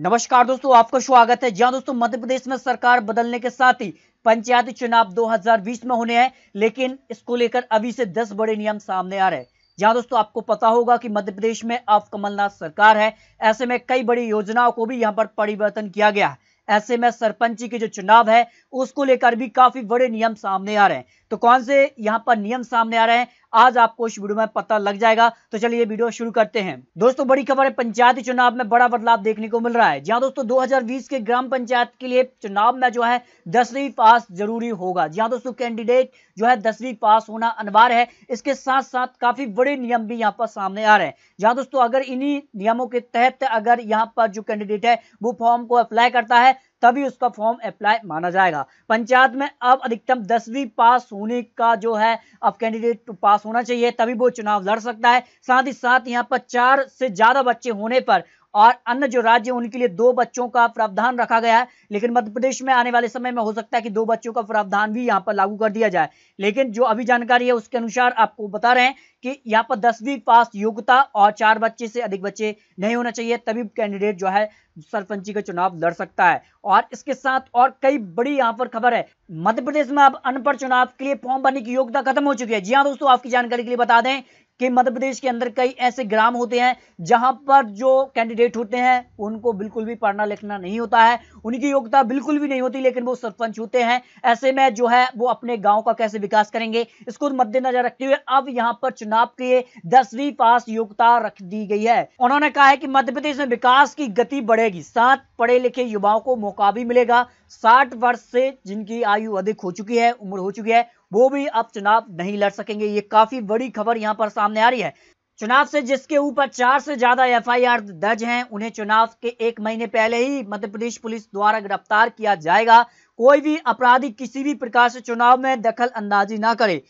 नमस्कार दोस्तों आपका स्वागत है जहां दोस्तों मध्य प्रदेश में सरकार बदलने के साथ ही पंचायत चुनाव 2020 में होने हैं लेकिन इसको लेकर अभी से 10 बड़े नियम सामने आ रहे हैं जहां दोस्तों आपको पता होगा कि मध्य प्रदेश में अब कमलनाथ सरकार है ऐसे में कई बड़ी योजनाओं को भी यहां पर परिवर्तन किया गया है ऐसे में सरपंच के जो चुनाव है उसको लेकर भी काफी बड़े नियम सामने आ रहे हैं तो कौन से यहाँ पर नियम सामने आ रहे हैं आज आपको इस वीडियो में पता लग जाएगा तो चलिए वीडियो शुरू करते हैं दोस्तों बड़ी खबर है पंचायत चुनाव में बड़ा बदलाव देखने को मिल रहा है जहाँ दोस्तों 2020 के ग्राम पंचायत के लिए चुनाव में जो है दसवीं पास जरूरी होगा जहाँ दोस्तों कैंडिडेट जो है दसवीं पास होना अनिवार्य है इसके साथ साथ काफी बड़े नियम भी यहाँ पर सामने आ रहे हैं जहाँ दोस्तों अगर इन्हीं नियमों के तहत अगर यहाँ पर जो कैंडिडेट है वो फॉर्म को अप्लाई करता है तभी उसका फॉर्म अप्लाई माना जाएगा पंचायत में अब अधिकतम दसवीं पास होने का जो है अब कैंडिडेट पास होना चाहिए तभी वो चुनाव लड़ सकता है साथ ही साथ यहाँ पर चार से ज्यादा बच्चे होने पर और अन्य जो राज्य उनके लिए दो बच्चों का प्रावधान रखा गया है लेकिन मध्य प्रदेश में आने वाले समय में हो सकता है कि दो बच्चों का प्रावधान भी यहाँ पर लागू कर दिया जाए लेकिन जो अभी जानकारी है उसके अनुसार आपको बता रहे हैं कि यहाँ पर दसवीं पास योग्यता और चार बच्चे से अधिक बच्चे नहीं होना चाहिए तभी कैंडिडेट जो है सरपंची का चुनाव लड़ सकता है और इसके साथ और कई बड़ी यहाँ पर खबर है मध्य प्रदेश में अब अनपढ़ चुनाव के लिए फॉर्म भरने की योग्यता खत्म हो चुकी है जी हाँ दोस्तों आपकी जानकारी के लिए बता दें कि मध्य प्रदेश के अंदर कई ऐसे ग्राम होते हैं जहां पर जो कैंडिडेट होते हैं उनको बिल्कुल भी पढ़ना लिखना नहीं होता है उनकी योग्यता बिल्कुल भी नहीं होती लेकिन वो सरपंच होते हैं ऐसे में जो है वो अपने गाँव का कैसे विकास करेंगे इसको मद्देनजर रखते हुए अब यहाँ पर चुनाव के लिए दसवीं पास योग्यता रख दी गई है उन्होंने कहा है कि मध्य प्रदेश में विकास की गति बढ़ेगी सात पढ़े लिखे युवाओं को मौका भी मिलेगा साठ वर्ष से जिनकी आयु अधिक हो चुकी है उम्र हो चुकी है वो भी अब चुनाव नहीं लड़ सकेंगे ये काफी बड़ी खबर यहाँ पर सामने आ रही है चुनाव से जिसके ऊपर चार से ज्यादा एफआईआर दर्ज हैं उन्हें चुनाव के एक महीने पहले ही मध्य प्रदेश पुलिस द्वारा गिरफ्तार किया जाएगा कोई भी अपराधी किसी भी प्रकार से चुनाव में दखल अंदाजी ना करे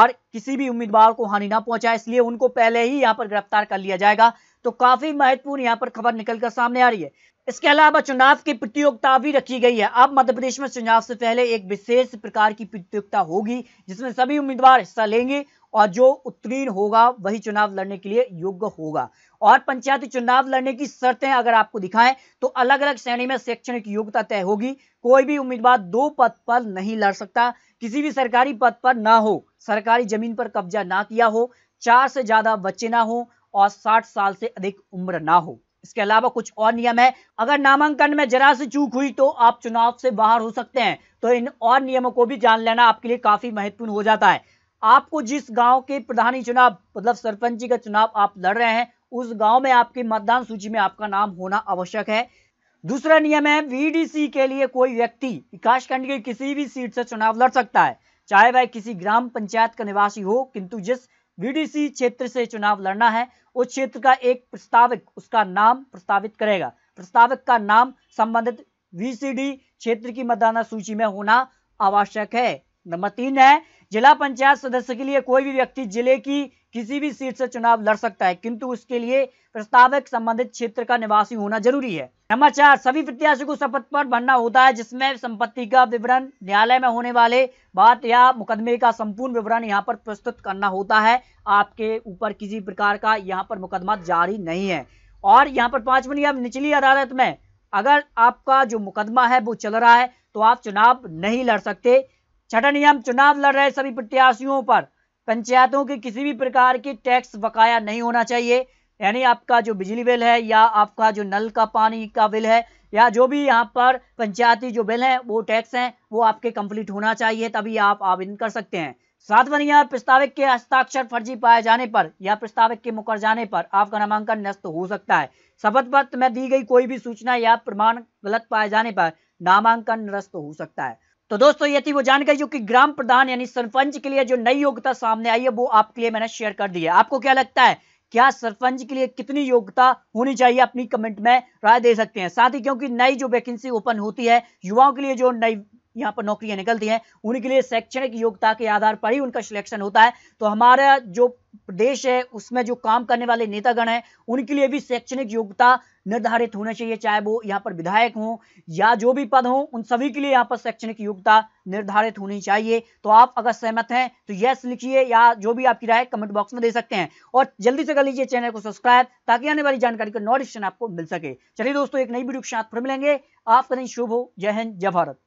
और किसी भी उम्मीदवार को हानि ना पहुंचाए इसलिए उनको पहले ही यहाँ पर गिरफ्तार कर लिया जाएगा तो काफी महत्वपूर्ण यहाँ पर खबर निकलकर सामने आ रही है इसके अलावा चुनाव की प्रतियोगिता भी रखी गई है अब मध्य प्रदेश में चुनाव से पहले एक विशेष प्रकार की प्रतियोगिता होगी जिसमें सभी उम्मीदवार हिस्सा लेंगे और जो उत्तीर्ण होगा वही चुनाव लड़ने के लिए योग्य होगा और पंचायती चुनाव लड़ने की शर्तें अगर आपको दिखाएं तो अलग अलग श्रेणी में शैक्षणिक योग्यता तय होगी कोई भी उम्मीदवार दो पद पर नहीं लड़ सकता किसी भी सरकारी पद पर ना हो सरकारी जमीन पर कब्जा ना किया हो चार से ज्यादा बच्चे ना हो और साठ साल से अधिक उम्र ना हो इसके अलावा कुछ और नियम है अगर नामांकन में जरा सी चूक हुई तो आप चुनाव से बाहर हो सकते हैं तो इन और नियमों को भी जान लेना आपके लिए काफी महत्वपूर्ण हो जाता है आपको जिस गांव के प्रधानी चुनाव मतलब सरपंच जी का चुनाव आप लड़ रहे हैं उस गांव में आपकी मतदान सूची में आपका नाम होना आवश्यक है दूसरा नियम है वीडीसी के लिए कोई व्यक्ति विकासखंड के किसी भी सीट से चुनाव लड़ सकता है चाहे वह किसी ग्राम पंचायत का निवासी हो किंतु जिस वीडीसी क्षेत्र से चुनाव लड़ना है उस क्षेत्र का एक प्रस्तावक उसका नाम प्रस्तावित करेगा प्रस्तावक का नाम संबंधित वीसीडी क्षेत्र की मतदाता सूची में होना आवश्यक है नंबर तीन है जिला पंचायत सदस्य के लिए कोई भी व्यक्ति जिले की किसी भी सीट से चुनाव लड़ सकता है किंतु उसके लिए प्रस्तावक संबंधित क्षेत्र का निवासी होना जरूरी है नंबर चार सभी प्रत्याशी को शपथ पर भरना होता है जिसमें संपत्ति का विवरण न्यायालय में होने वाले बात या मुकदमे का संपूर्ण विवरण यहाँ पर प्रस्तुत करना होता है आपके ऊपर किसी प्रकार का यहाँ पर मुकदमा जारी नहीं है और यहाँ पर पांचवी या निचली अदालत में अगर आपका जो मुकदमा है वो चल रहा है तो आप चुनाव नहीं लड़ सकते छठा नियम चुनाव लड़ रहे सभी प्रत्याशियों पर पंचायतों के किसी भी प्रकार की टैक्स बकाया नहीं होना चाहिए यानी आपका जो बिजली बिल है या आपका जो नल का पानी का बिल है या जो भी यहाँ पर पंचायती जो बिल है वो टैक्स है वो आपके कंप्लीट होना चाहिए तभी आप आवेदन कर सकते हैं सातवां नियम प्रस्ताविक के हस्ताक्षर फर्जी पाए जाने पर या प्रस्ताविक के मुकर जाने पर आपका नामांकन नष्ट हो सकता है शपथ पत्र में दी गई कोई भी सूचना या प्रमाण गलत पाए जाने पर नामांकन नष्ट हो सकता है तो दोस्तों ये थी वो जानकारी जो कि ग्राम प्रधान यानी सरपंच के लिए जो नई योग्यता सामने आई है वो आपके लिए मैंने शेयर कर दी है आपको क्या लगता है क्या सरपंच के लिए कितनी योग्यता होनी चाहिए अपनी कमेंट में राय दे सकते हैं साथ ही क्योंकि नई जो वैकेंसी ओपन होती है युवाओं के लिए जो नई यहाँ पर नौकरियां निकलती हैं उनके लिए शैक्षणिक योग्यता के आधार पर ही उनका सिलेक्शन होता है तो हमारा जो देश है उसमें जो काम करने वाले नेतागण हैं उनके लिए भी शैक्षणिक योग्यता निर्धारित होना चाहिए चाहे वो यहाँ पर विधायक हों या जो भी पद हों उन सभी के लिए यहाँ पर शैक्षणिक योग्यता निर्धारित होनी चाहिए तो आप अगर सहमत हैं तो यस लिखिए या जो भी आपकी राय कमेंट बॉक्स में दे सकते हैं और जल्दी से कर लीजिए चैनल को सब्सक्राइब ताकि आने वाली जानकारी का नोटिफिकेशन आपको मिल सके चलिए दोस्तों एक नई वीडियो के साथ फिर मिलेंगे आपका दिन शुभ हो जय हिंद जय भारत